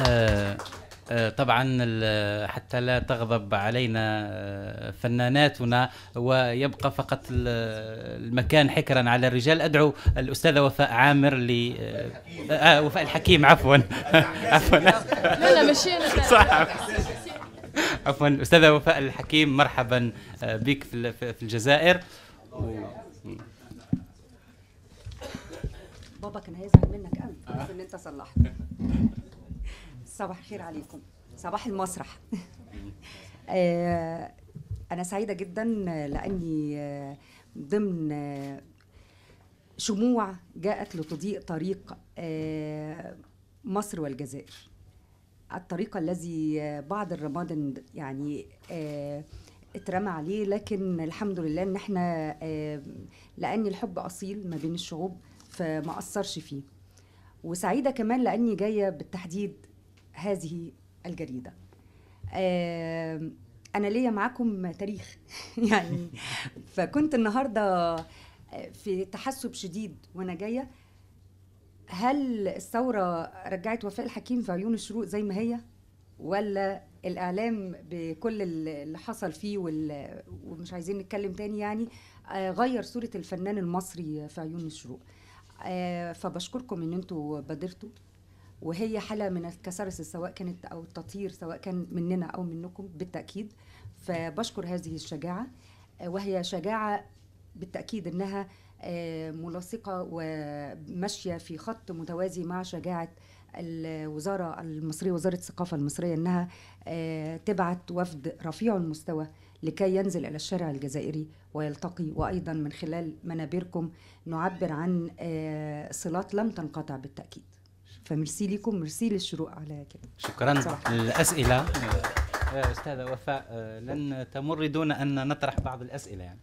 آه، آه، طبعا حتى لا تغضب علينا آه، فناناتنا ويبقى فقط المكان حكرا على الرجال ادعو الاستاذه وفاء عامر ل آه وفاء الحكيم عفوا عفوا لا لا مشينا صح عفوا الاستاذه وفاء الحكيم مرحبا بك في الجزائر بابا كان هيزعل منك قوي بس ان انت صلحت صباح الخير عليكم صباح المسرح آه، انا سعيده جدا لاني آه، ضمن آه، شموع جاءت لتضيء طريق مصر والجزائر الطريق الذي بعض الرمادن يعني اترمى عليه لكن الحمد لله ان احنا لان الحب اصيل ما بين الشعوب فما اثرش فيه وسعيده كمان لاني جايه بالتحديد هذه الجريدة أنا ليا معاكم تاريخ يعني فكنت النهاردة آه، في تحسب شديد وأنا جاية هل الثورة رجعت وفاء الحكيم في عيون الشروق زي ما هي ولا الإعلام بكل اللي حصل فيه وال... ومش عايزين نتكلم تاني يعني آه، غير صورة الفنان المصري في عيون الشروق آه، فبشكركم ان انتوا بادرتوا وهي حالة من الكسرس سواء كانت أو التطهير سواء كان مننا أو منكم بالتأكيد فبشكر هذه الشجاعة وهي شجاعة بالتأكيد أنها آه، ملاصقة وماشية في خط متوازي مع شجاعة الوزارة المصرية وزارة الثقافة المصرية أنها آه، تبعت وفد رفيع المستوى لكي ينزل إلى الشارع الجزائري ويلتقي وأيضا من خلال منابركم نعبر عن آه، صلات لم تنقطع بالتأكيد فميرسي لكم ميرسي للشروق على كده شكرا للاسئله آه، آه، استاذه وفاء آه، لن تمر دون ان نطرح بعض الاسئله يعني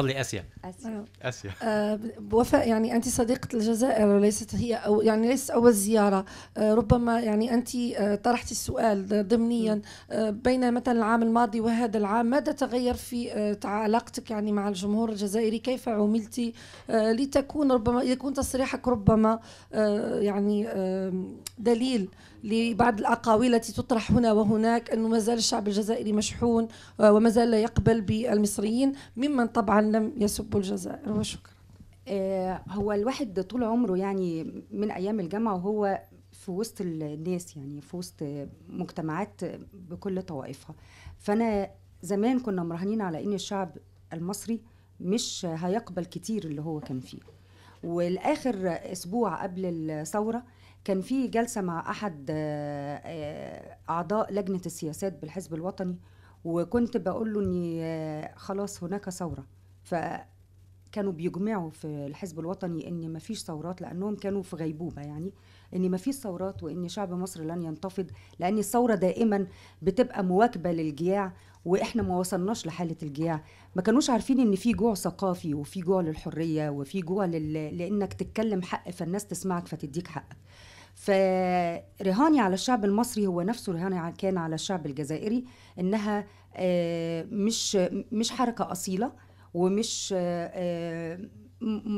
تفضلي اسيا اسيا آه. اسيا أه وفاء يعني انت صديقه الجزائر وليست هي او يعني ليست اول زياره أه ربما يعني انت آه، طرحتي السؤال ضمنيا أه بين مثلا العام الماضي وهذا العام ماذا تغير في آه، علاقتك يعني مع الجمهور الجزائري كيف عملتي لتكون ربما يكون تصريحك ربما يعني دليل لبعض الأقاويل التي تطرح هنا وهناك أنه ما زال الشعب الجزائري مشحون آه، وما زال لا يقبل بالمصريين ممن طبعا لم يسبوا الجزائر وشكرا آه، هو الواحد طول عمره يعني من أيام الجامعة وهو في وسط الناس يعني في وسط مجتمعات بكل طوائفها فأنا زمان كنا مراهنين على أن الشعب المصري مش هيقبل كتير اللي هو كان فيه والاخر اسبوع قبل الثوره كان في جلسه مع احد آه، آه، اعضاء لجنه السياسات بالحزب الوطني وكنت بقول له اني آه، خلاص هناك ثوره ف كانوا بيجمعوا في الحزب الوطني ان ما فيش ثورات لانهم كانوا في غيبوبه يعني ان ما فيش ثورات وان شعب مصر لن ينتفض لان الثوره دائما بتبقى مواكبه للجياع واحنا ما وصلناش لحاله الجياع ما كانوش عارفين ان في جوع ثقافي وفي جوع للحريه وفي جوع لل... لانك تتكلم حق فالناس تسمعك فتديك حقك فرهاني على الشعب المصري هو نفسه رهاني كان على الشعب الجزائري انها آه، مش مش حركه اصيله ومش آه، آه،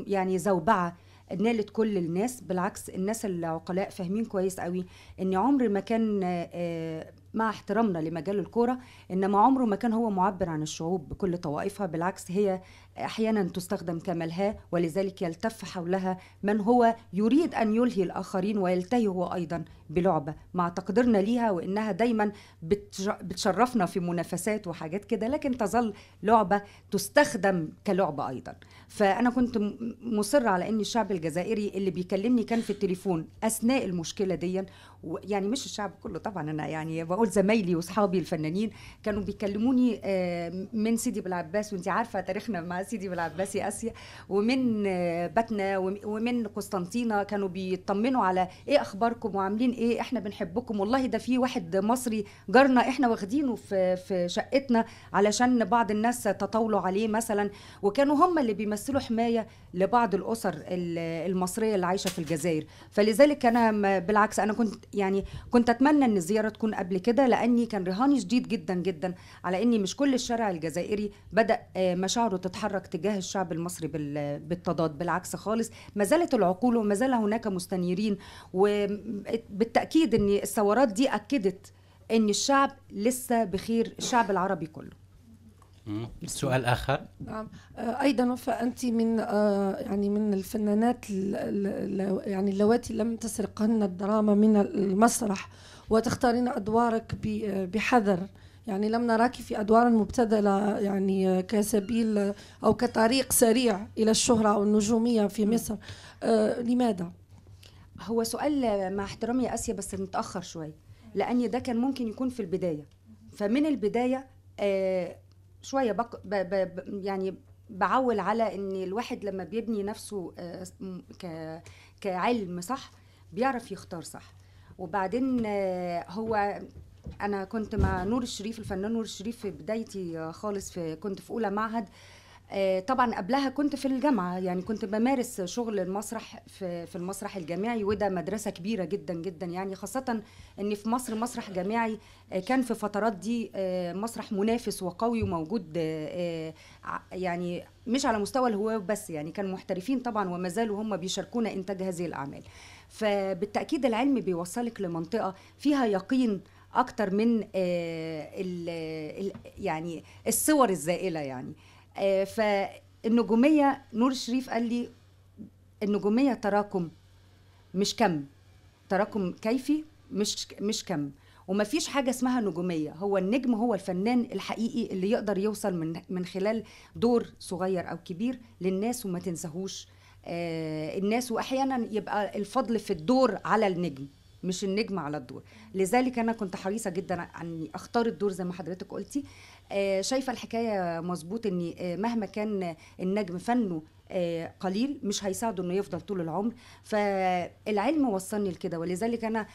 يعني زوبعه نالت كل الناس بالعكس الناس العقلاء فاهمين كويس قوي ان عمر ما كان آه، مع احترامنا لمجال الكوره انما عمره ما كان هو معبر عن الشعوب بكل طوائفها بالعكس هي احيانا تستخدم كملهاه ولذلك يلتف حولها من هو يريد ان يلهي الاخرين ويلتهي هو ايضا بلعبه مع تقديرنا ليها وانها دايما بتشرفنا في منافسات وحاجات كده لكن تظل لعبه تستخدم كلعبه ايضا فانا كنت مصره على ان الشعب الجزائري اللي بيكلمني كان في التليفون اثناء المشكله دي يعني مش الشعب كله طبعا انا يعني بقول زمايلي واصحابي الفنانين كانوا بيكلموني آه، من سيدي بالعباس وانت عارفه تاريخنا مع سيدي بالعباس اسيا ومن آه، بتنا ومن قسطنطينه كانوا بيطمنوا على ايه اخباركم وعاملين ايه احنا بنحبكم والله ده في واحد مصري جارنا احنا واخدينه في في شقتنا علشان بعض الناس تطاولوا عليه مثلا وكانوا هم اللي بيمثلوا حمايه لبعض الاسر المصريه اللي عايشه في الجزائر فلذلك انا بالعكس انا كنت يعني كنت اتمنى ان الزياره تكون قبل كده لاني كان رهاني شديد جدا جدا على اني مش كل الشارع الجزائري بدا آه، مشاعره تتحرك تجاه الشعب المصري بالتضاد بالعكس خالص ما زالت العقول وما زال هناك مستنيرين و بالتاكيد ان الثورات دي اكدت ان الشعب لسه بخير الشعب العربي كله سؤال اخر نعم آه، ايضا فانت من آه، يعني من الفنانات يعني اللواتي لم تسرقهن الدراما من المسرح وتختارين ادوارك بحذر يعني لم نراك في ادوار مبتذله يعني كسبيل او كطريق سريع الى الشهره او النجوميه في مصر آه، لماذا هو سؤال مع احترامي يا اسيا بس متاخر شويه لان ده كان ممكن يكون في البدايه فمن البدايه آه شويه بق... ب... ب... يعني بعول على ان الواحد لما بيبني نفسه آه ك... كعلم صح بيعرف يختار صح وبعدين آه هو انا كنت مع نور الشريف الفنان نور الشريف في بدايتي خالص في كنت في اولى معهد آه، طبعا قبلها كنت في الجامعه يعني كنت بمارس شغل المسرح في في المسرح الجامعي وده مدرسه كبيره جدا جدا يعني خاصه ان في مصر مسرح جامعي آه، كان في فترات دي آه، مسرح منافس وقوي وموجود يعني مش على مستوى الهواه بس يعني كان محترفين طبعا وما زالوا هم بيشاركونا انتاج هذه الاعمال فبالتاكيد العلم بيوصلك لمنطقه فيها يقين اكتر من يعني الصور الزائله يعني آه، فالنجوميه نور الشريف قال لي النجوميه تراكم مش كم تراكم كيفي مش مش كم ومفيش حاجة اسمها نجومية هو النجم هو الفنان الحقيقي اللي يقدر يوصل من, من خلال دور صغير أو كبير للناس وما تنساهوش آه الناس وأحيانا يبقى الفضل في الدور على النجم مش النجم على الدور لذلك أنا كنت حريصة جدا أني أختار الدور زي ما حضرتك قلتي آه، شايفه الحكايه مظبوط ان آه، مهما كان النجم فنه آه، قليل مش هيساعده انه يفضل طول العمر فالعلم وصلني لكده ولذلك انا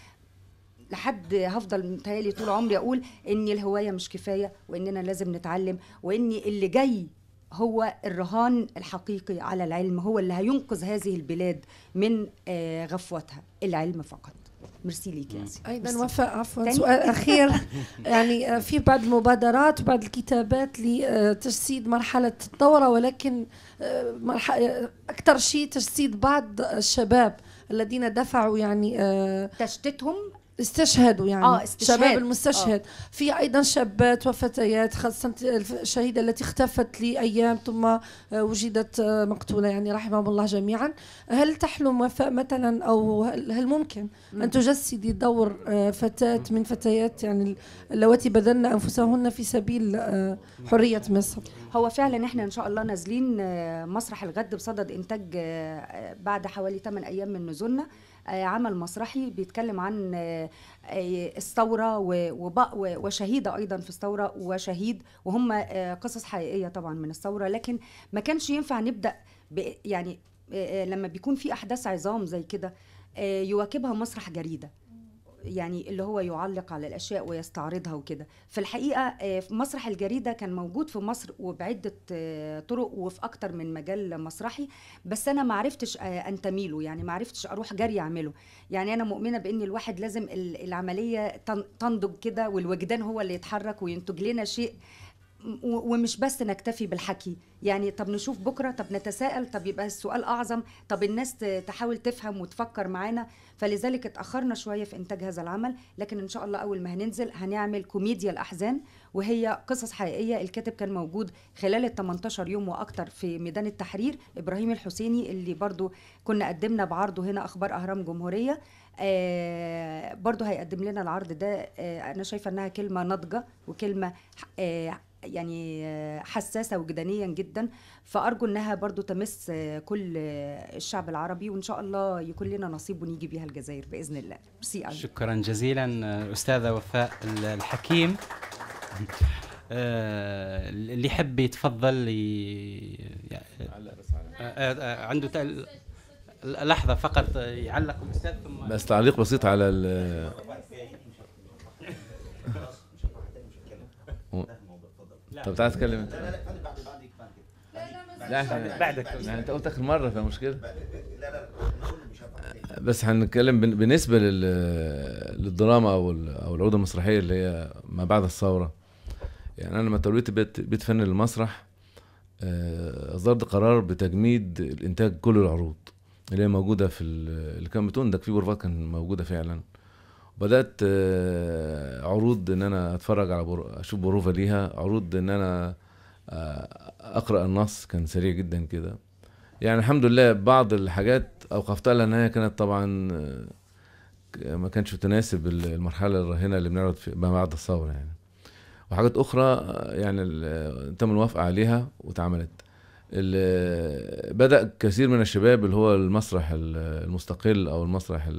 لحد هفضل متهيألي طول عمري اقول ان الهوايه مش كفايه واننا لازم نتعلم وان اللي جاي هو الرهان الحقيقي على العلم هو اللي هينقذ هذه البلاد من غفوتها العلم فقط ميرسي ليك ايضا وفاء عفوا سؤال اخير يعني آه، في بعض المبادرات وبعض الكتابات لتجسيد آه، مرحله الثوره ولكن آه، اكثر شيء تجسيد بعض الشباب الذين دفعوا يعني تشتتهم استشهدوا يعني آه استشهد. شباب آه. المستشهد آه. في ايضا شابات وفتيات خاصه الشهيده التي اختفت لايام ثم وجدت مقتوله يعني رحمهم الله جميعا هل تحلم وفاء مثلا او هل ممكن ان نعم. تجسدي دور آه، فتاه من فتيات يعني اللواتي بذلن انفسهن في سبيل آه، حريه مصر هو فعلا احنا ان شاء الله نازلين مسرح الغد بصدد انتاج بعد حوالي 8 ايام من نزولنا آه، عمل مسرحي بيتكلم عن آه، آه، الثورة وشهيدة أيضا في الثورة وشهيد وهم قصص حقيقية طبعا من الثورة لكن ما كانش ينفع نبدأ يعني لما بيكون في أحداث عظام زي كده يواكبها مسرح جريدة يعني اللي هو يعلق على الاشياء ويستعرضها وكده في الحقيقه آه، في مسرح الجريده كان موجود في مصر وبعده آه، طرق وفي اكتر من مجال مسرحي بس انا ما عرفتش آه، انتمي له يعني ما عرفتش اروح جري اعمله يعني انا مؤمنه بان الواحد لازم العمليه تنضج كده والوجدان هو اللي يتحرك وينتج لنا شيء ومش بس نكتفي بالحكي يعني طب نشوف بكره طب نتساءل طب يبقى السؤال اعظم طب الناس تحاول تفهم وتفكر معانا فلذلك اتاخرنا شويه في انتاج هذا العمل لكن ان شاء الله اول ما هننزل هنعمل كوميديا الاحزان وهي قصص حقيقيه الكاتب كان موجود خلال ال 18 يوم واكثر في ميدان التحرير ابراهيم الحسيني اللي برضو كنا قدمنا بعرضه هنا اخبار اهرام جمهوريه آه برضو هيقدم لنا العرض ده آه انا شايفه انها كلمه ناضجه وكلمه آه يعني حساسه وجدانيا جدا فارجو انها برضو تمس كل الشعب العربي وان شاء الله يكون لنا نصيب ونيجي بيها الجزائر باذن الله ميرسي شكرا جزيلا استاذه وفاء الحكيم آه، اللي يحب يتفضل آه، آه، عنده تقل... لحظه فقط يعلق الاستاذ ثم بس تعليق بسيط على ال طب تعال اتكلم انت لا لا بعد بعدك بعد لا احنا بعدك يعني انت قلت اخر مره فمشكله مشكله لا لا بس هنتكلم بالنسبه للدراما او او العروض المسرحيه اللي هي ما بعد الثوره يعني انا لما توليت بيت بيت فن المسرح آه، اصدرت قرار بتجميد الانتاج كل العروض اللي هي موجوده في اللي كان بتنتج في بورفات كان موجوده فعلا بدات آه، عروض ان انا اتفرج على برو... اشوف بروفا ليها عروض ان انا آه، اقرا النص كان سريع جدا كده يعني الحمد لله بعض الحاجات اوقفتها لان هي كانت طبعا آه، ما كانش تناسب المرحله الراهنه اللي بنعرض ما بعد الثوره يعني وحاجات اخرى يعني تم الموافقه عليها واتعملت بدا كثير من الشباب اللي هو المسرح المستقل او المسرح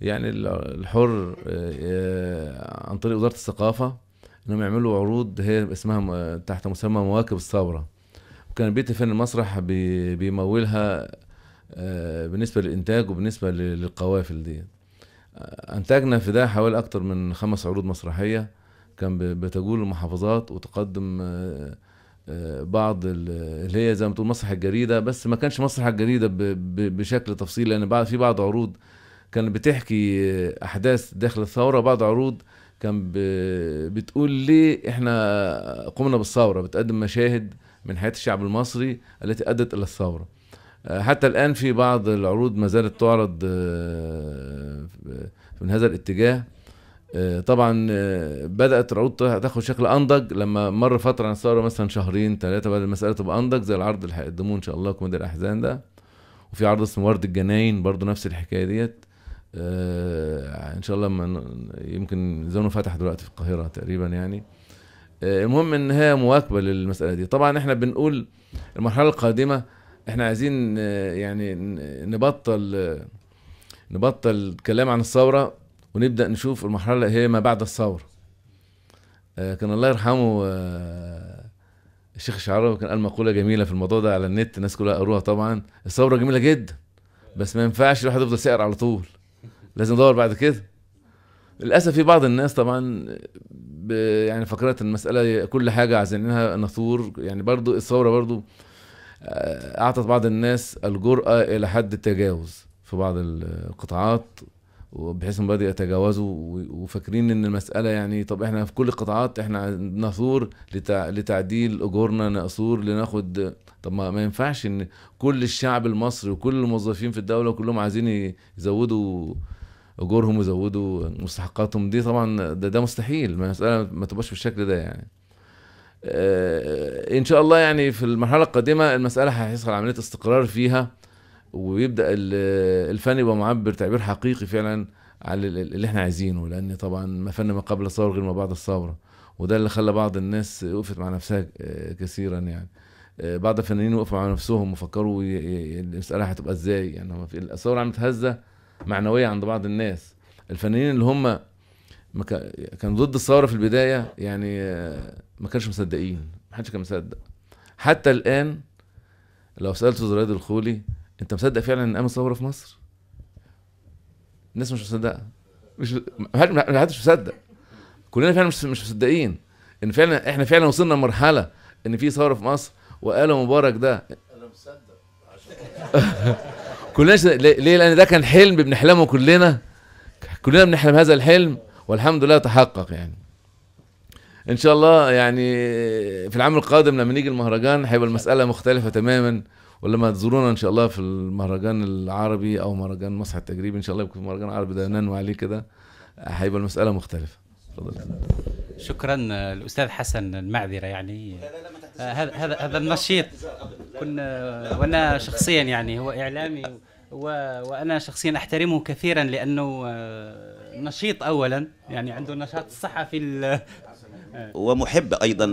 يعني الحر آه، آه، عن طريق وزاره الثقافه انهم يعملوا عروض هي اسمها تحت مسمى مواكب الثوره وكان بيت الفن المسرح بيمولها آه، بالنسبه للانتاج وبالنسبه للقوافل دي انتجنا في ده حوالي اكتر من خمس عروض مسرحيه كان بتجول المحافظات وتقدم بعض اللي هي زي ما تقول مسرح الجريده بس ما كانش مسرح الجريده بشكل تفصيلي لان يعني بعد في بعض عروض كان بتحكي احداث داخل الثوره بعض عروض كان بتقول ليه احنا قمنا بالثوره بتقدم مشاهد من حياه الشعب المصري التي ادت الى الثوره آه، حتى الان في بعض العروض ما زالت تعرض آه، من هذا الاتجاه آه، طبعا بدات العروض تاخد شكل انضج لما مر فتره عن الثوره مثلا شهرين ثلاثه بدل المساله تبقى انضج زي العرض اللي هيقدموه ان شاء الله كوميديا الاحزان ده وفي عرض اسمه ورد الجناين برضه نفس الحكايه ديت آه ان شاء الله من يمكن زونه فتح دلوقتي في القاهره تقريبا يعني آه المهم ان هي مواكبه للمساله دي طبعا احنا بنقول المرحله القادمه احنا عايزين آه، يعني نبطل نبطل الكلام عن الثوره ونبدا نشوف المرحله هي ما بعد الثوره آه، كان الله يرحمه آه، الشيخ الشعراوي كان قال مقوله جميله في الموضوع ده على النت الناس كلها قروها طبعا الثوره جميله جدا بس ما ينفعش الواحد يفضل سائر على طول لازم ادور بعد كده للاسف في بعض الناس طبعا يعني فكرت المساله كل حاجه عايزينها نثور يعني برضو الثوره برضو آه، اعطت بعض الناس الجراه الى حد التجاوز في بعض القطاعات بحيث بدأوا يتجاوزوا وفاكرين ان المسألة يعني طب احنا في كل القطاعات احنا نثور لتعديل اجورنا نثور لناخد طب ما... ما ينفعش ان كل الشعب المصري وكل الموظفين في الدولة كلهم عايزين يزودوا اجورهم ويزودوا مستحقاتهم دي طبعا ده, ده مستحيل المساله ما تبقاش بالشكل ده يعني آه، ان شاء الله يعني في المرحله القادمه المساله هيحصل عمليه استقرار فيها ويبدا الفن يبقى معبر تعبير حقيقي فعلا على اللي احنا عايزينه لان طبعا ما فن ما قبل الثوره غير ما بعد الثوره وده اللي خلى بعض الناس وقفت مع نفسها آه، كثيرا يعني آه، بعض الفنانين وقفوا مع نفسهم وفكروا المساله هتبقى ازاي يعني الثوره عم تهزه معنويه عند بعض الناس الفنانين اللي هم مك... كانوا ضد الثوره في البدايه يعني آه، ما كانش مصدقين ما حدش كان مصدق حتى الان لو سالته زراد الخولي انت مصدق فعلا ان قام الثوره في مصر الناس مش مصدقه مش ما حدش مصدق كلنا فعلا مش مش مصدقين ان فعلا احنا فعلا وصلنا لمرحله ان في ثوره في مصر وقالوا مبارك ده انا مصدق كلناش ليه لان ده كان حلم بنحلمه كلنا كلنا بنحلم هذا الحلم والحمد لله تحقق يعني ان شاء الله يعني في العام القادم لما نيجي المهرجان هيبقى المساله مختلفه تماما ولما تزورونا ان شاء الله في المهرجان العربي او مهرجان مصر التجريبي ان شاء الله يكون في مهرجان عربي ده ننوي عليه كده هيبقى المساله مختلفه اتفضل شكرا الاستاذ حسن المعذره يعني لا لا لا آه، هذا هذا هذا النشيط كنا وانا شخصيا يعني هو اعلامي وانا شخصيا احترمه كثيرا لانه آه، نشيط اولا يعني عنده النشاط الصحفي آه. ومحب ايضا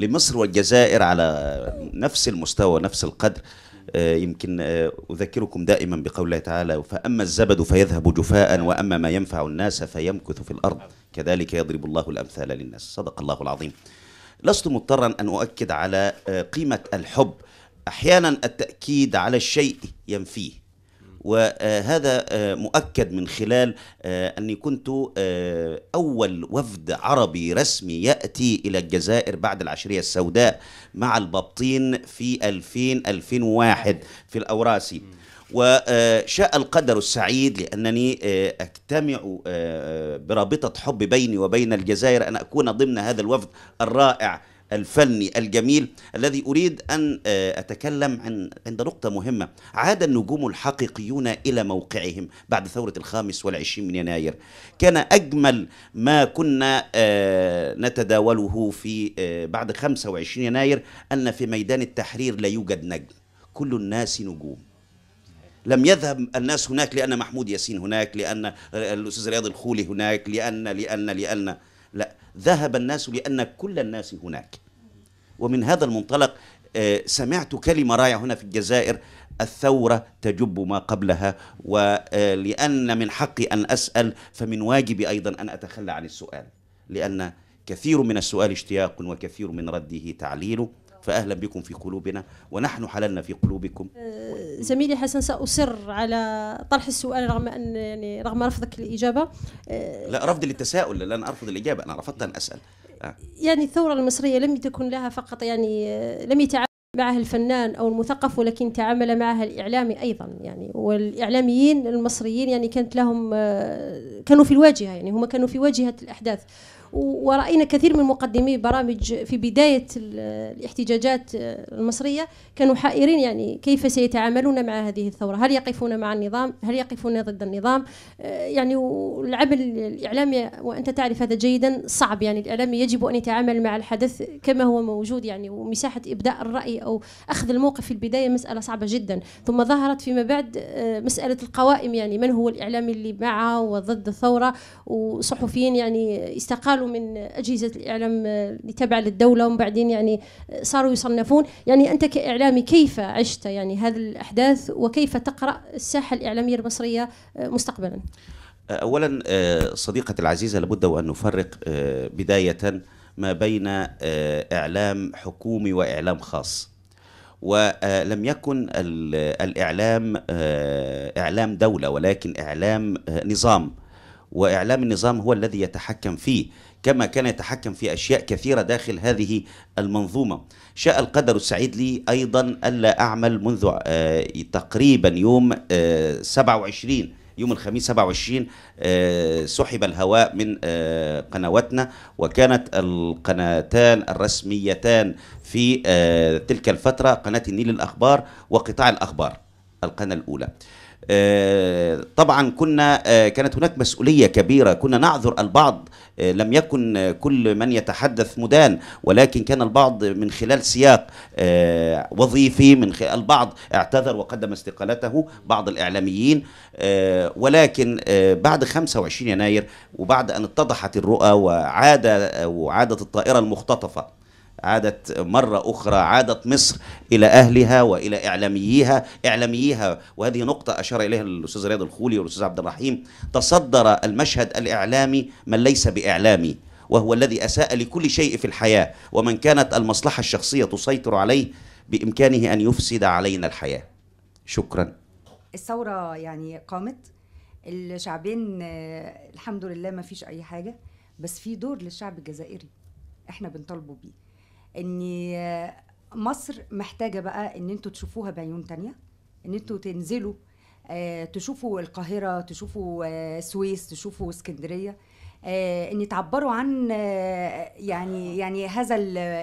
لمصر والجزائر على نفس المستوى نفس القدر يمكن أذكركم دائما بقول الله تعالى فأما الزبد فيذهب جفاء وأما ما ينفع الناس فيمكث في الأرض كذلك يضرب الله الأمثال للناس صدق الله العظيم لست مضطرا أن أؤكد على آه، قيمة الحب أحيانا التأكيد على الشيء ينفيه وهذا آه، آه، مؤكد من خلال أني كنت أول وفد عربي رسمي يأتي إلى الجزائر بعد العشرية السوداء مع البابطين في 2000-2001 في الأوراسي وشاء القدر السعيد لأنني آه، أجتمع آه، برابطة حب بيني وبين الجزائر أن أكون ضمن هذا الوفد الرائع الفني الجميل الذي أريد أن آه، أتكلم عن عند نقطة مهمة عاد النجوم الحقيقيون إلى موقعهم بعد ثورة الخامس والعشرين من يناير كان أجمل ما كنا نتداوله في بعد 25 يناير أن في ميدان التحرير لا يوجد نجم كل الناس نجوم لم يذهب الناس هناك لأن محمود ياسين هناك لأن الأستاذ رياض الخولي هناك لأن لأن لأن لا ذهب الناس لأن كل الناس هناك ومن هذا المنطلق آه، سمعت كلمة رائعة هنا في الجزائر الثورة تجب ما قبلها ولأن آه، من حقي أن أسأل فمن واجبي أيضا أن أتخلى عن السؤال لأن كثير من السؤال اشتياق وكثير من رده تعليل فأهلا بكم في قلوبنا ونحن حللنا في قلوبكم أه، زميلي حسن سأصر على طرح السؤال رغم أن يعني رغم رفضك الإجابة أه، لا رفض للتساؤل لن أرفض الإجابة أنا رفضت أن أسأل آه. يعني الثورة المصرية لم تكن لها فقط يعني لم يتعامل معها الفنان او المثقف ولكن تعامل معها الاعلامي ايضا يعني والاعلاميين المصريين يعني كانت لهم كانوا في الواجهه يعني هم كانوا في واجهه الاحداث ورأينا كثير من مقدمي برامج في بداية الاحتجاجات المصرية كانوا حائرين يعني كيف سيتعاملون مع هذه الثورة هل يقفون مع النظام هل يقفون ضد النظام آه، يعني العمل الإعلامي وأنت تعرف هذا جيدا صعب يعني الإعلامي يجب أن يتعامل مع الحدث كما هو موجود يعني ومساحة إبداء الرأي أو أخذ الموقف في البداية مسألة صعبة جدا ثم ظهرت فيما بعد آه، مسألة القوائم يعني من هو الإعلامي اللي معه وضد الثورة وصحفيين يعني استقالوا قالوا من اجهزه الاعلام آه، اللي تابعه للدوله ومن بعدين يعني آه، صاروا يصنفون يعني انت كاعلامي كيف عشت يعني هذه الاحداث وكيف تقرا الساحه الاعلاميه المصريه آه، مستقبلا اولا صديقتي العزيزه لابد وان نفرق بدايه ما بين اعلام حكومي واعلام خاص ولم يكن الاعلام اعلام دوله ولكن اعلام نظام واعلام النظام هو الذي يتحكم فيه كما كان يتحكم في أشياء كثيرة داخل هذه المنظومة شاء القدر السعيد لي أيضا ألا أعمل منذ آه، تقريبا يوم 27 آه، يوم الخميس 27 آه، سحب الهواء من قنواتنا وكانت القناتان الرسميتان في تلك الفترة قناة النيل الأخبار وقطاع الأخبار القناة الأولى آه، طبعا كنا آه، كانت هناك مسؤوليه كبيره كنا نعذر البعض آه، لم يكن كل من يتحدث مدان ولكن كان البعض من خلال سياق وظيفي من خلال البعض اعتذر وقدم استقالته بعض الاعلاميين ولكن بعد 25 يناير وبعد ان اتضحت الرؤى وعاد وعادت الطائره المختطفه عادت مرة أخرى عادت مصر إلى أهلها وإلى إعلاميها إعلاميها وهذه نقطة أشار إليها الأستاذ رياض الخولي والأستاذ عبد الرحيم تصدر المشهد الإعلامي من ليس بإعلامي وهو الذي أساء لكل شيء في الحياة ومن كانت المصلحة الشخصية تسيطر عليه بإمكانه أن يفسد علينا الحياة شكرا الثورة يعني قامت الشعبين الحمد لله ما فيش أي حاجة بس في دور للشعب الجزائري احنا بنطالبه بيه ان مصر محتاجه بقى ان انتوا تشوفوها بعيون تانية ان انتوا تنزلوا آه، تشوفوا القاهره تشوفوا السويس آه، تشوفوا اسكندريه آه، ان تعبروا عن يعني يعني هذا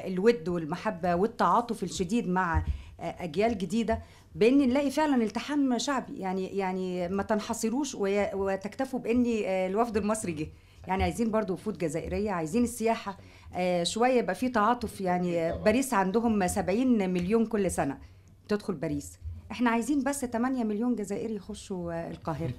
الود والمحبه والتعاطف الشديد مع اجيال جديده بان نلاقي فعلا التحام شعبي يعني يعني ما تنحصروش وتكتفوا بان الوفد المصري جه يعني عايزين برضو وفود جزائريه عايزين السياحه آه، شويه يبقى في تعاطف يعني باريس عندهم 70 مليون كل سنه تدخل باريس احنا عايزين بس 8 مليون جزائري يخشوا آه، القاهره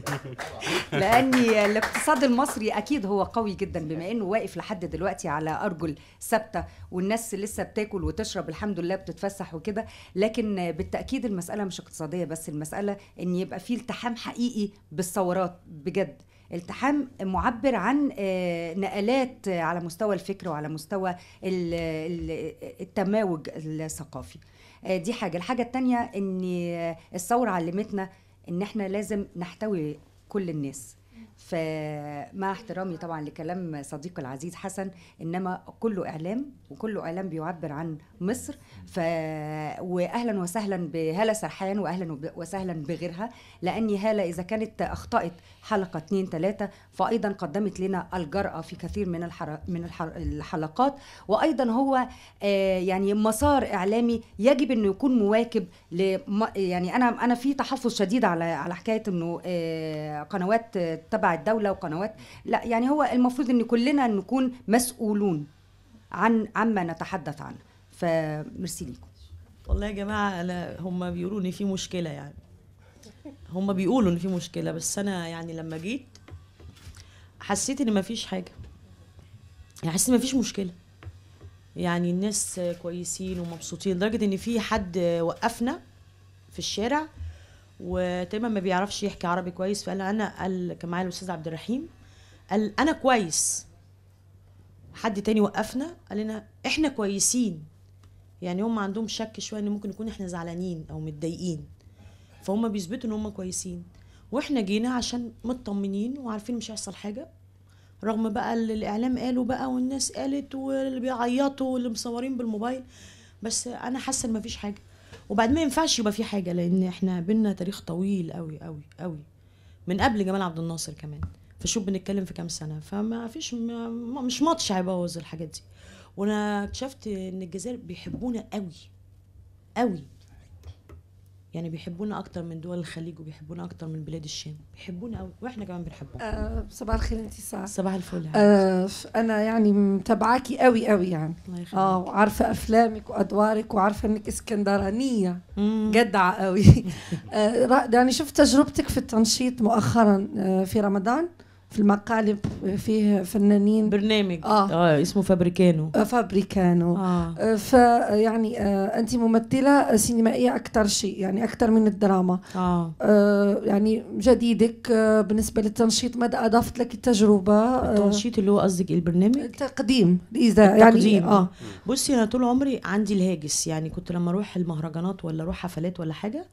لان الاقتصاد المصري اكيد هو قوي جدا بما انه واقف لحد دلوقتي على ارجل ثابته والناس لسه بتاكل وتشرب الحمد لله بتتفسح وكده لكن بالتاكيد المساله مش اقتصاديه بس المساله ان يبقى في التحام حقيقي بالثورات بجد التحام معبر عن آه، نقلات على مستوى الفكر وعلى مستوى التماوج الثقافي آه، دي حاجة الحاجة التانية ان آه، الثورة علمتنا ان احنا لازم نحتوي كل الناس فمع احترامي طبعا لكلام صديقي العزيز حسن انما كله اعلام وكله اعلام بيعبر عن مصر ف واهلا وسهلا بهاله سرحان واهلا وسهلا بغيرها لاني هاله اذا كانت اخطات حلقه 2 3 فايضا قدمت لنا الجراه في كثير من الحر... من الحر... الحلقات وايضا هو آه، يعني مسار اعلامي يجب انه يكون مواكب ل يعني انا انا في تحفظ شديد على على حكايه انه آه، قنوات تبع الدوله وقنوات لا يعني هو المفروض ان كلنا نكون مسؤولون عن عما نتحدث عنه فمرسي ليكم والله يا جماعه انا هم بيقولوا ان في مشكله يعني هم بيقولوا ان في مشكله بس انا يعني لما جيت حسيت ان مفيش حاجه يعني حسيت ان مفيش مشكله يعني الناس كويسين ومبسوطين لدرجه ان في حد وقفنا في الشارع وتقريبا ما بيعرفش يحكي عربي كويس فقال انا قال كان معايا الاستاذ عبد الرحيم قال انا كويس حد تاني وقفنا قال لنا احنا كويسين يعني هم عندهم شك شويه ان ممكن نكون احنا زعلانين او متضايقين فهم بيثبتوا ان هم كويسين واحنا جينا عشان مطمنين وعارفين مش هيحصل حاجه رغم بقى اللي الاعلام قالوا بقى والناس قالت واللي بيعيطوا واللي مصورين بالموبايل بس انا حاسه ان مفيش حاجه وبعد ما ينفعش يبقى في حاجه لان احنا بينا تاريخ طويل قوي قوي قوي من قبل جمال عبد الناصر كمان فشوف بنتكلم في كام سنه فما فيش ما مش ماتش هيبوظ الحاجات دي وانا اكتشفت ان الجزائر بيحبونا قوي قوي يعني بيحبونا اكتر من دول الخليج وبيحبونا اكتر من بلاد الشام بيحبونا قوي واحنا كمان بنحبهم أه صباح الخير انت ساعه صباح الفل أه انا يعني متابعاكي قوي قوي يعني اه وعارفه افلامك وادوارك وعارفه انك اسكندرانيه جدعه قوي أه يعني شفت تجربتك في التنشيط مؤخرا آه، في رمضان في المقالب فيه فنانين برنامج آه. اه اسمه فابريكانو آه فابريكانو آه. آه فيعني آه انت ممثله سينمائيه اكثر شيء يعني اكثر من الدراما آه. آه يعني جديدك آه بالنسبه للتنشيط ماذا اضافت لك التجربه آه، التنشيط اللي هو قصدك البرنامج التقديم اذا يعني اه بصي انا طول عمري عندي الهاجس يعني كنت لما اروح المهرجانات ولا اروح حفلات ولا حاجه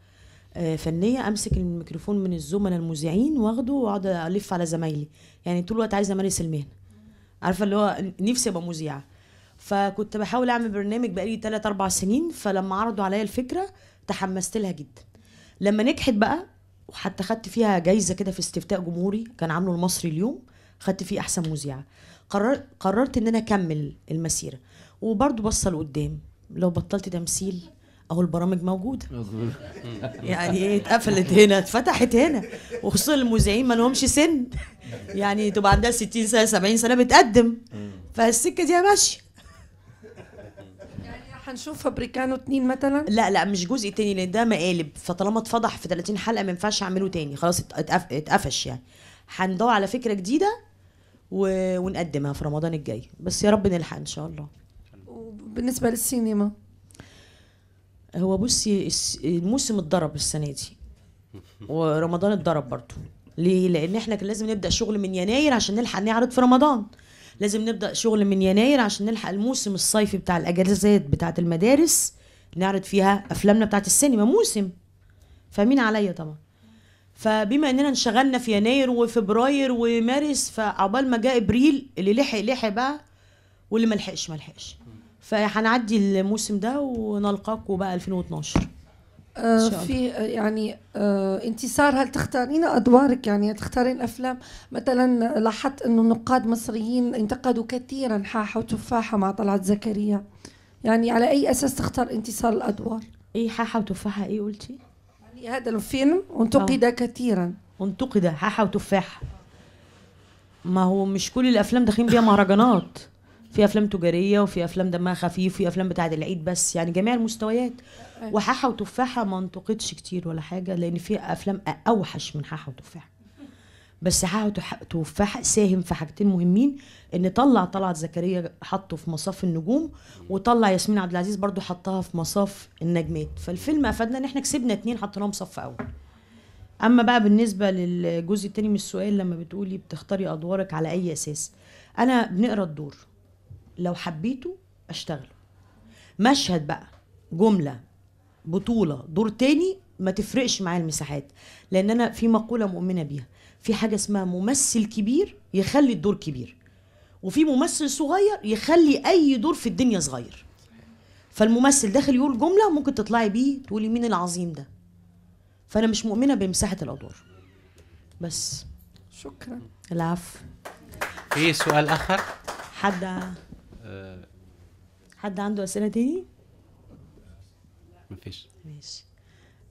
آه، فنيه امسك الميكروفون من الزملاء المذيعين واخده واقعد الف على زمايلي يعني طول الوقت عايزه امارس المهنه عارفه اللي هو نفسي ابقى مذيعه فكنت بحاول اعمل برنامج بقالي 3 4 سنين فلما عرضوا عليا الفكره تحمست لها جدا لما نجحت بقى وحتى خدت فيها جايزه كده في استفتاء جمهوري كان عامله المصري اليوم خدت فيه احسن مذيعه قرر... قررت ان انا اكمل المسيره وبرضه بصه لقدام لو بطلت تمثيل اهو البرامج موجوده يعني ايه اتقفلت هنا اتفتحت هنا وخصوصا المذيعين ما لهمش سن يعني تبقى عندها 60 سنه 70 سنه بتقدم فالسكه دي ماشيه يعني هنشوف فابريكانو اتنين مثلا لا لا مش جزء تاني لان ده مقالب فطالما اتفضح في 30 حلقه ما ينفعش اعمله تاني خلاص اتقفش يعني هندور على فكره جديده و... ونقدمها في رمضان الجاي بس يا رب نلحق ان شاء الله وبالنسبه للسينما هو بصي الموسم اتضرب السنه دي ورمضان اتضرب برضه ليه لان احنا كان لازم نبدا شغل من يناير عشان نلحق نعرض في رمضان لازم نبدا شغل من يناير عشان نلحق الموسم الصيفي بتاع الاجازات بتاعه المدارس نعرض فيها افلامنا بتاعه السينما موسم فاهمين عليا طبعا فبما اننا انشغلنا في يناير وفبراير ومارس فعقبال ما جاء ابريل اللي لحق لحق بقى واللي ما لحقش ما لحقش فهنعدي الموسم ده ونلقاكم بقى 2012 آه في آه، يعني آه انتصار هل تختارين ادوارك يعني تختارين افلام مثلا لاحظت انه نقاد مصريين انتقدوا كثيرا حاحه وتفاحه مع طلعت زكريا يعني على اي اساس تختار انتصار الادوار ايه حاحه وتفاحه ايه قلتي يعني هذا الفيلم انتقد آه. كثيرا انتقد حاحه وتفاحه ما هو مش كل الافلام داخلين بيها مهرجانات في افلام تجاريه وفي افلام دمها خفيف وفي افلام بتاعه العيد بس يعني جميع المستويات وحاحه وتفاحه ما انتقدش كتير ولا حاجه لان في افلام اوحش من حاحه وتفاحه بس حاحه وتفاحه ساهم في حاجتين مهمين ان طلع طلعت زكريا حطه في مصاف النجوم وطلع ياسمين عبد العزيز برضو حطها في مصاف النجمات فالفيلم افادنا ان احنا كسبنا اتنين حطيناهم صف اول اما بقى بالنسبه للجزء الثاني من السؤال لما بتقولي بتختاري ادوارك على اي اساس انا بنقرا الدور لو حبيته اشتغله مشهد بقى جمله بطوله دور تاني ما تفرقش معايا المساحات لان انا في مقوله مؤمنه بيها في حاجه اسمها ممثل كبير يخلي الدور كبير وفي ممثل صغير يخلي اي دور في الدنيا صغير فالممثل داخل يقول جمله ممكن تطلعي بيه تقولي مين العظيم ده فانا مش مؤمنه بمساحه الادوار بس شكرا العفو في سؤال اخر حد حد عنده اسئله تاني مفيش ماشي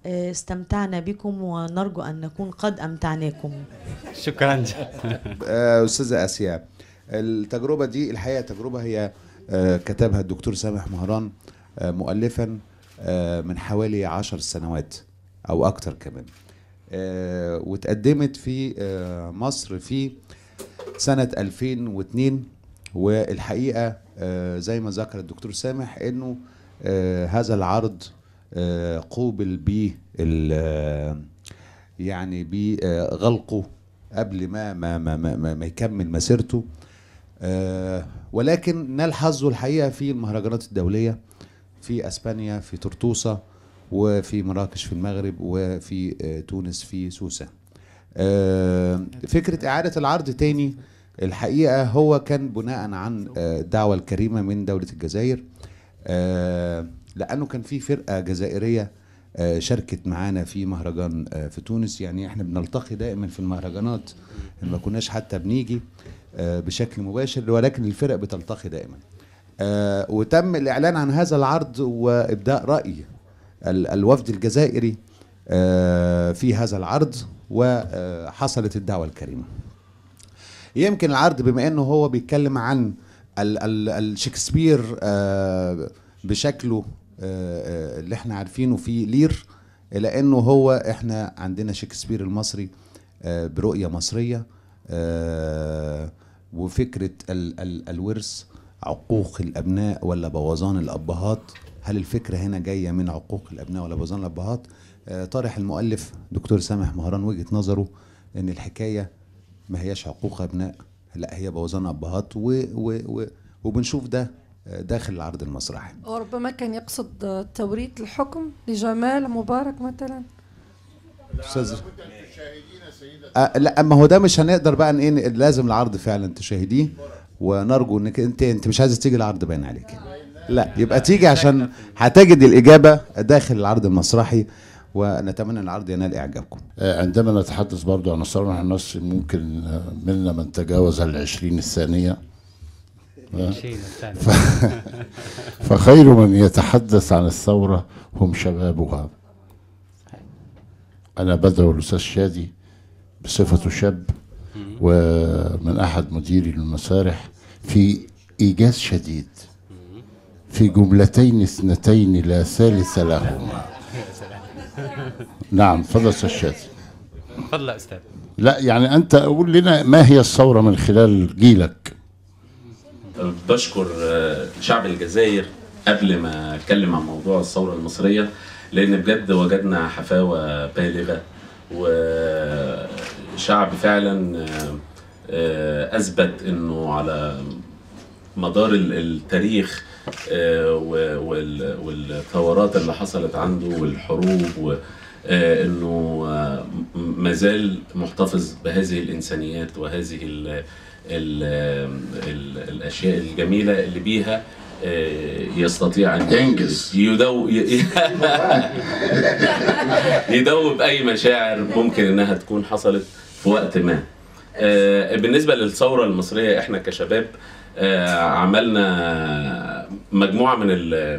آه، استمتعنا بكم ونرجو ان نكون قد امتعناكم شكرا آه، استاذه اسيا التجربه دي الحقيقه تجربه هي آه، كتبها الدكتور سامح مهران مؤلفا من حوالي عشر سنوات او اكتر كمان وتقدمت في مصر في سنة 2002 والحقيقه آه، زي ما ذكر الدكتور سامح انه آه، هذا العرض آه، قوبل ب يعني بغلقه قبل ما ما ما, ما, ما يكمل مسيرته ولكن نال حظه الحقيقه في المهرجانات الدوليه في اسبانيا في طرطوسه وفي مراكش في المغرب وفي تونس في سوسه فكره اعاده العرض تاني الحقيقه هو كان بناء عن آه، دعوه الكريمه من دوله الجزائر آه، لانه كان في فرقه جزائريه آه، شاركت معانا في مهرجان في تونس يعني احنا بنلتقي دائما في المهرجانات ما كناش حتى بنيجي بشكل مباشر ولكن الفرق بتلتقي دائما وتم الاعلان عن هذا العرض وابداء راي الوفد الجزائري في هذا العرض وحصلت الدعوه الكريمه يمكن العرض بما انه هو بيتكلم عن الشكسبير آه، بشكله آه، آه، اللي احنا عارفينه في لير الى انه هو احنا عندنا شكسبير المصري برؤيه مصريه وفكره ال ال الورث عقوق الابناء ولا بوظان الابهات هل الفكره هنا جايه من عقوق الابناء ولا بوظان الابهات طرح المؤلف دكتور سامح مهران وجهه نظره ان الحكايه ما هياش حقوق ابناء لا هي بوزان ابهات و... و... و... وبنشوف ده داخل العرض المسرحي وربما كان يقصد توريث الحكم لجمال مبارك مثلا استاذ أه لا ما هو ده مش هنقدر بقى ان إيه، لازم العرض فعلا تشاهديه ونرجو انك انت انت مش عايزه تيجي العرض باين عليك يعني. لا يبقى تيجي عشان هتجد الاجابه داخل العرض المسرحي ونتمنى ان العرض ينال اعجابكم آه، عندما نتحدث برضو عن نحن النصر ممكن آه، منا من تجاوز ال20 آه، الثانيه ف... فخير من يتحدث عن الثورة هم شبابها أنا بدعو الأستاذ شادي بصفته شاب ومن أحد مديري المسارح في إيجاز شديد في جملتين اثنتين لا ثالث لهما نعم تفضل استاذ شاذ تفضل استاذ لا يعني انت قول لنا ما هي الثوره من خلال جيلك بشكر آه، شعب الجزائر قبل ما اتكلم عن موضوع الثوره المصريه لان بجد وجدنا حفاوه بالغه وشعب فعلا آه، آه، اثبت انه على مدار التاريخ آه، والثورات اللي حصلت عنده والحروب آه، انه آه، ما زال محتفظ بهذه الانسانيات وهذه الـ الـ الـ الاشياء الجميله اللي بيها يستطيع ان ينجز يدو يدوب اي مشاعر ممكن انها تكون حصلت في وقت ما بالنسبه للثوره المصريه احنا كشباب آه، عملنا مجموعه من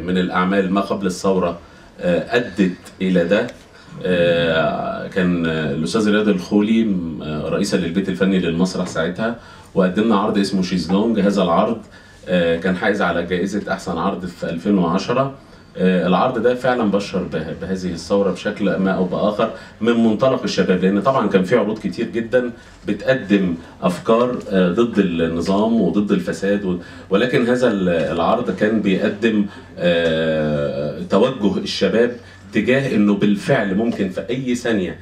من الاعمال ما قبل الثوره آه، ادت الى ده آه، كان الاستاذ رياض الخولي رئيسا للبيت الفني للمسرح ساعتها وقدمنا عرض اسمه شيزلونج هذا العرض كان حائز على جائزه احسن عرض في 2010 آه، العرض ده فعلا بشر بهذه الثوره بشكل ما او باخر من منطلق الشباب لان طبعا كان في عروض كتير جدا بتقدم افكار آه، ضد النظام وضد الفساد ولكن هذا العرض كان بيقدم آه، توجه الشباب تجاه انه بالفعل ممكن في اي ثانيه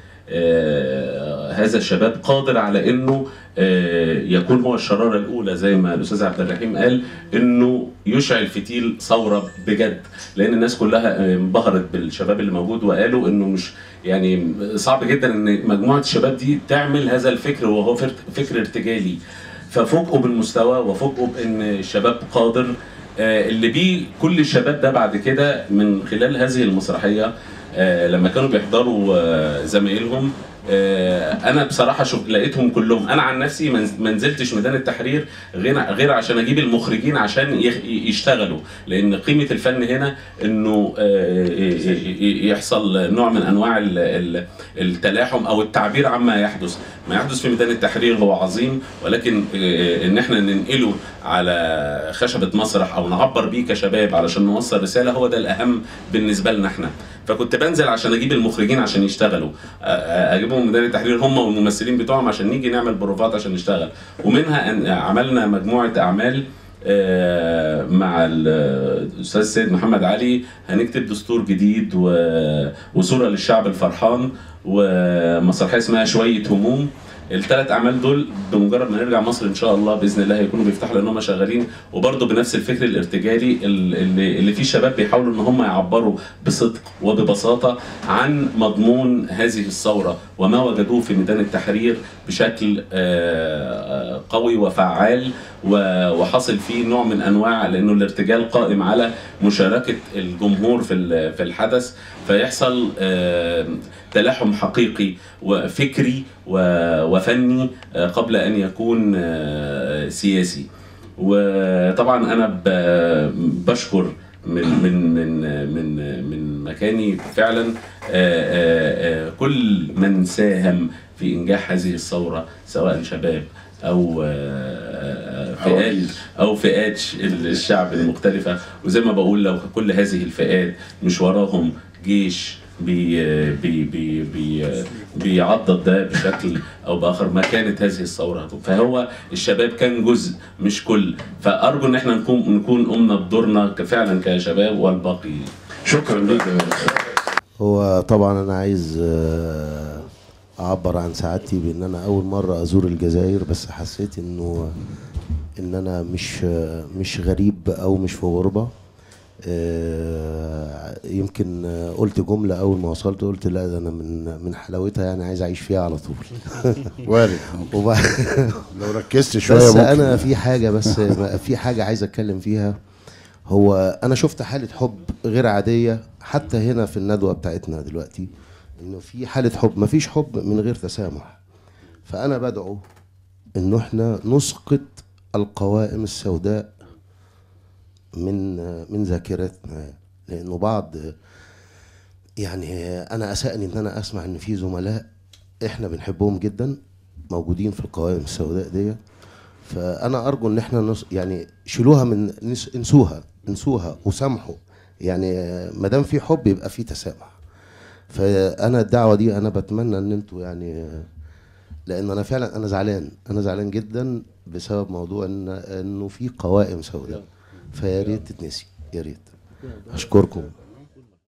هذا الشباب قادر على انه آه، يكون هو الشراره الاولى زي ما الاستاذ عبد الرحيم قال انه يشعل فتيل ثوره بجد لان الناس كلها آه، انبهرت بالشباب اللي موجود وقالوا انه مش يعني صعب جدا ان مجموعه الشباب دي تعمل هذا الفكر وهو فكر ارتجالي ففوجئوا بالمستوى وفوجئوا بان الشباب قادر آه، اللي بيه كل الشباب ده بعد كده من خلال هذه المسرحيه لما كانوا بيحضروا زمايلهم آه، انا بصراحه شوف لقيتهم كلهم انا عن نفسي ما نزلتش ميدان التحرير غير غير عشان اجيب المخرجين عشان يشتغلوا لان قيمه الفن هنا انه آه، يحصل نوع من انواع التلاحم او التعبير عما يحدث ما يحدث في ميدان التحرير هو عظيم ولكن آه، ان احنا ننقله على خشبه مسرح او نعبر بيه كشباب علشان نوصل رساله هو ده الاهم بالنسبه لنا احنا فكنت بنزل عشان اجيب المخرجين عشان يشتغلوا اجيبهم مدير التحرير هم والممثلين بتوعهم عشان نيجي نعمل بروفات عشان نشتغل ومنها عملنا مجموعه اعمال آه، مع الاستاذ السيد محمد علي هنكتب دستور جديد وصوره للشعب الفرحان ومسرحيه اسمها شويه هموم الثلاث اعمال دول بمجرد ما نرجع مصر ان شاء الله باذن الله هيكونوا بيفتحوا لان هم شغالين وبرده بنفس الفكر الارتجالي اللي, اللي فيه شباب بيحاولوا ان هم يعبروا بصدق وببساطه عن مضمون هذه الثوره وما وجدوه في ميدان التحرير بشكل آه، قوي وفعال وحصل فيه نوع من انواع لانه الارتجال قائم على مشاركه الجمهور في الحدث فيحصل آه، تلاحم حقيقي وفكري وفني آه، قبل ان يكون آه، سياسي وطبعا انا بشكر من من من من من مكاني فعلا آه، كل من ساهم في انجاح هذه الثوره سواء شباب او فئات او فئات الشعب المختلفه وزي ما بقول لو كل هذه الفئات مش وراهم جيش بيعضد ده بشكل او باخر ما كانت هذه الثوره فهو الشباب كان جزء مش كل فارجو ان احنا نكون نكون قمنا بدورنا فعلا كشباب والباقي شكرا لك هو طبعا انا عايز آه، اعبر عن سعادتي بان انا اول مره ازور الجزائر بس حسيت انه ان انا مش آه، مش غريب او مش في غربه آه، يمكن آه، قلت جمله اول ما وصلت قلت لا ده انا من من حلاوتها يعني عايز اعيش فيها على طول وارد وبعد لو ركزت شويه بس انا في حاجه بس في حاجه عايز اتكلم فيها هو انا شفت حاله حب غير عاديه حتى هنا في الندوه بتاعتنا دلوقتي انه في حاله حب مفيش حب من غير تسامح فانا بدعو ان احنا نسقط القوائم السوداء من آه، من ذاكرتنا لانه بعض يعني انا اسأني ان انا اسمع ان في زملاء احنا بنحبهم جدا موجودين في القوائم السوداء دي فانا ارجو ان احنا نص يعني شيلوها من نس انسوها انسوها وسامحوا يعني ما دام في حب يبقى في تسامح فانا الدعوه دي انا بتمنى ان انتوا يعني لان انا فعلا انا زعلان انا زعلان جدا بسبب موضوع ان انه في قوائم سوداء فيا ريت تتنسي يا ريت أشكركم